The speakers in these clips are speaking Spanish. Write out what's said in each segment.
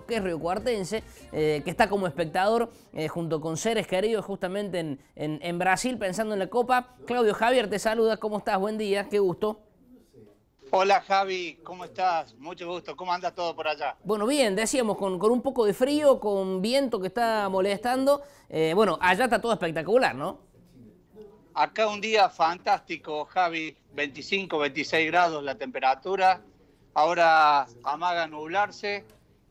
que es Río Cuartense, eh, que está como espectador eh, junto con seres queridos justamente en, en, Brasil pensando en la Copa. Claudio Javier te saluda, ¿cómo estás? Buen día, qué gusto. Hola Javi, ¿cómo estás? Mucho gusto, ¿cómo anda todo por allá? Bueno, bien, decíamos, con, con un poco de frío, con viento que está molestando. Eh, bueno, allá está todo espectacular, ¿no? Acá un día fantástico, Javi, 25, 26 grados la temperatura. Ahora amaga nublarse,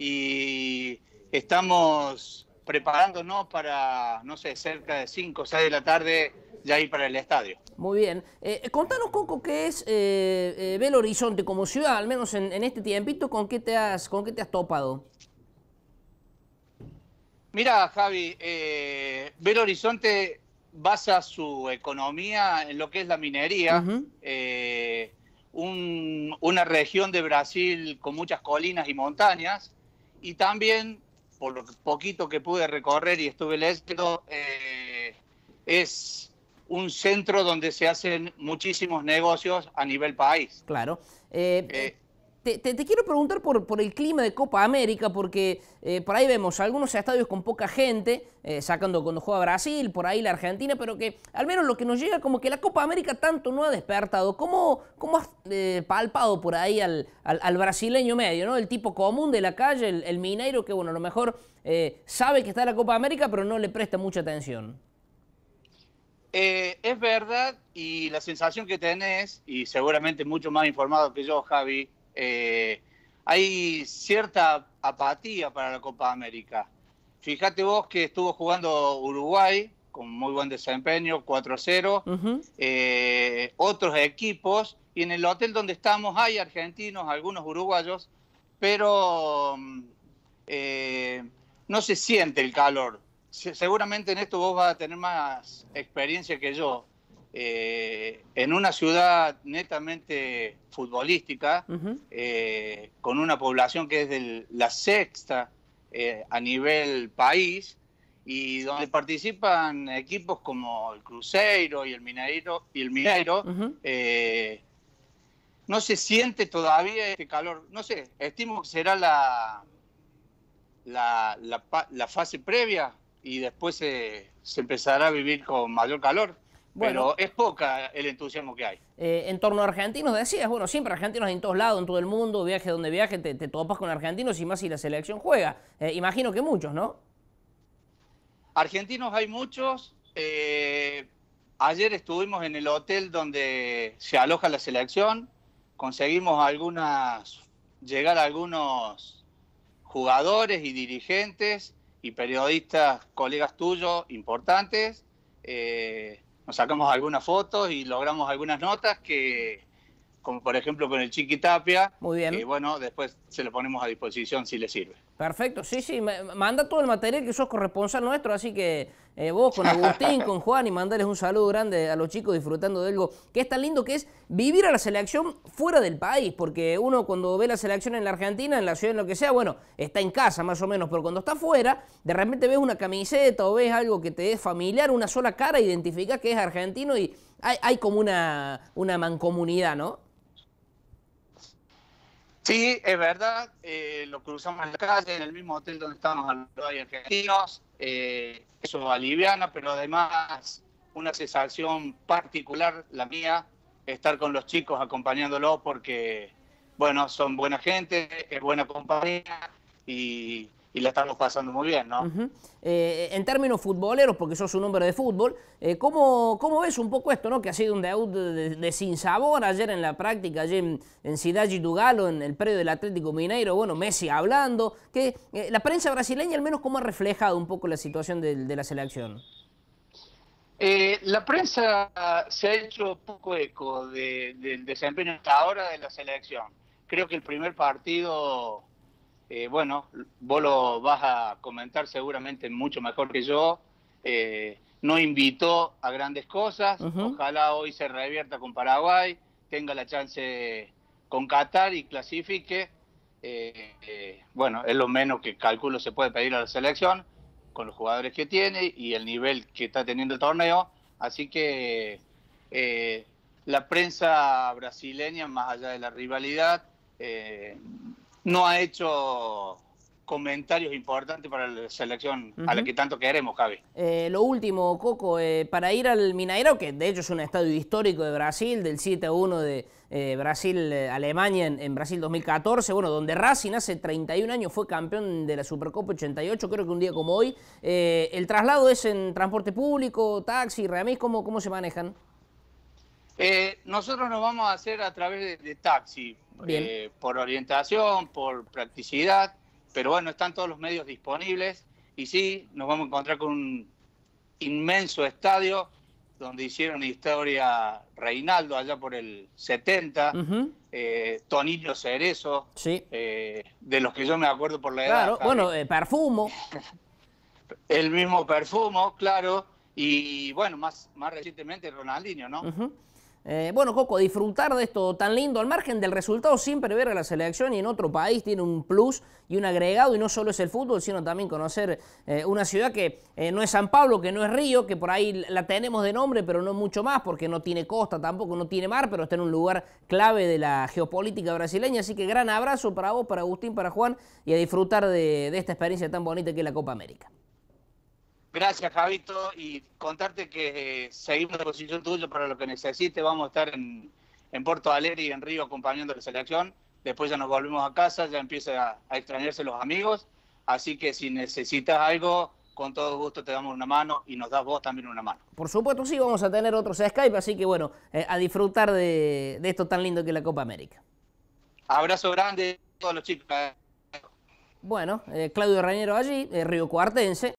y estamos preparándonos para, no sé, cerca de 5 o 6 de la tarde ya ir para el estadio. Muy bien. Eh, eh, contanos, Coco, qué es eh, Belo Horizonte como ciudad, al menos en, este tiempito, ¿con qué te has, con qué te has topado? Mira, Javi, Belo Horizonte basa su economía en lo que es la minería. una región de Brasil con muchas colinas y montañas y también, por lo poquito que pude recorrer y estuve leyendo, eh, es un centro donde se hacen muchísimos negocios a nivel país. Claro. Eh, eh, te, quiero preguntar por, el clima de Copa América, porque eh, por ahí vemos algunos estadios con poca gente, eh, sacando cuando juega Brasil, por ahí la Argentina, pero que al menos lo que nos llega como que la Copa América tanto no ha despertado. ¿Cómo, has eh, palpado por ahí al, brasileño medio, ¿no? el tipo común de la calle, el, minero mineiro, que bueno, a lo mejor sabe que está en la Copa América, pero no le presta mucha atención? es verdad y la sensación que tenés, y seguramente mucho más informado que yo, Javi, eh, hay cierta apatía para la Copa América. Fíjate vos que estuvo jugando Uruguay con muy buen desempeño, 4-0, eh, otros equipos, y en el hotel donde estamos hay argentinos, algunos uruguayos, pero mm, eh, no se siente el calor. Seguramente en esto vos vas a tener más experiencia que yo. Eh, en una ciudad netamente futbolística, eh, con una población que es de la sexta eh, a nivel país, y donde participan equipos como el Cruzeiro y el Mineiro, no se siente todavía este calor. No sé, estimo que será la, fase previa y después se empezará a vivir con mayor calor. Bueno, pero es poca el entusiasmo que hay. Eh, en torno a argentinos decías, bueno, siempre argentinos en todos lados, en todo el mundo, viaje donde viaje, te, topas con argentinos y más si la selección juega. Eh, imagino que muchos, ¿no? Argentinos hay muchos. Eh, ayer estuvimos en el hotel donde se aloja la selección, conseguimos algunas, llegar a algunos jugadores y dirigentes y periodistas, colegas tuyos importantes. Eh, nos sacamos algunas fotos y logramos algunas notas que, como por ejemplo con el Chiqui Tapia, Muy bien. Eh, bueno, después se lo ponemos a disposición si le sirve. Perfecto, sí, sí, manda todo el material que sos corresponsal nuestro, así que eh, vos con Agustín, con Juan y mandarles un saludo grande a los chicos disfrutando de algo que es tan lindo que es vivir a la selección fuera del país, porque uno cuando ve la selección en la Argentina, en la ciudad, en lo que sea, bueno, está en casa más o menos, pero cuando está fuera, de repente ves una camiseta o ves algo que te es familiar, una sola cara, identifica que es argentino y hay, como una, una mancomunidad, ¿no? Sí, es verdad, eh, lo cruzamos en la calle, en el mismo hotel donde estábamos los argentinos, eh, eso aliviana, pero además una sensación particular, la mía, estar con los chicos acompañándolos porque, bueno, son buena gente, es buena compañía y y la estamos pasando muy bien, ¿no? Eh, en términos futboleros, porque sos un hombre de fútbol, eh, ¿cómo, ves un poco esto, ¿no? que ha sido un debut de, sin sabor ayer en la práctica, allí en, Cidade Ciudad Galo, en el predio del Atlético Mineiro, bueno, Messi hablando, que eh, la prensa brasileña al menos cómo ha reflejado un poco la situación de, la selección? la prensa se ha hecho poco eco de, del desempeño hasta ahora de la selección. Creo que el primer partido eh, bueno, vos lo vas a comentar seguramente mucho mejor que yo, eh, no invitó a grandes cosas, ojalá hoy se revierta con Paraguay, tenga la chance con Qatar y clasifique. Eh, bueno, es lo menos que calculo se puede pedir a la selección con los jugadores que tiene y el nivel que está teniendo el torneo. Así que la prensa brasileña, más allá de la rivalidad, no ha hecho comentarios importantes para la selección a la que tanto queremos, Javi. Eh, lo último, Coco, eh, para ir al Mineiro, que de hecho es un estadio histórico de Brasil, del 7 a 1 de eh, Brasil-Alemania en, Brasil 2014, bueno, donde Racing hace 31 años fue campeón de la Supercopa 88, creo que un día como hoy. ¿El traslado es en transporte público, taxi, remis? ¿Cómo, cómo se manejan? nosotros nos vamos a hacer a través de taxi, eh, por orientación, por practicidad, pero bueno, están todos los medios disponibles y sí, nos vamos a encontrar con un inmenso estadio donde hicieron historia Reinaldo allá por el 70, eh, Tonillo Cerezo, eh, de los que yo me acuerdo por la edad. Claro, bueno, de Perfumo. el mismo Perfumo, claro, y bueno, más, más recientemente Ronaldinho, ¿no? Eh, bueno, Coco, disfrutar de esto tan lindo al margen del resultado siempre ver a la selección y en otro país tiene un plus y un agregado y no solo es el fútbol, sino también conocer eh, una ciudad que eh, no es San Pablo, que no es Río, que por ahí la tenemos de nombre, pero no mucho más porque no tiene costa tampoco, no tiene mar, pero está en un lugar clave de la geopolítica brasileña. Así que gran abrazo para vos, para Agustín, para Juan y a disfrutar de esta experiencia tan bonita que es la Copa América. Gracias, Javito, y contarte que eh, seguimos la posición tuya para lo que necesites. Vamos a estar en, en Porto Alegre y en Río acompañando la selección. Después ya nos volvemos a casa, ya empieza a, extrañarse los amigos. Así que si necesitas algo, con todo gusto te damos una mano y nos das vos también una mano. Por supuesto, sí, vamos a tener otros Skype, así que bueno, eh, a disfrutar de, esto tan lindo que es la Copa América. Abrazo grande a todos los chicos. Bueno, eh, Claudio Reñero allí, Río Cuartense.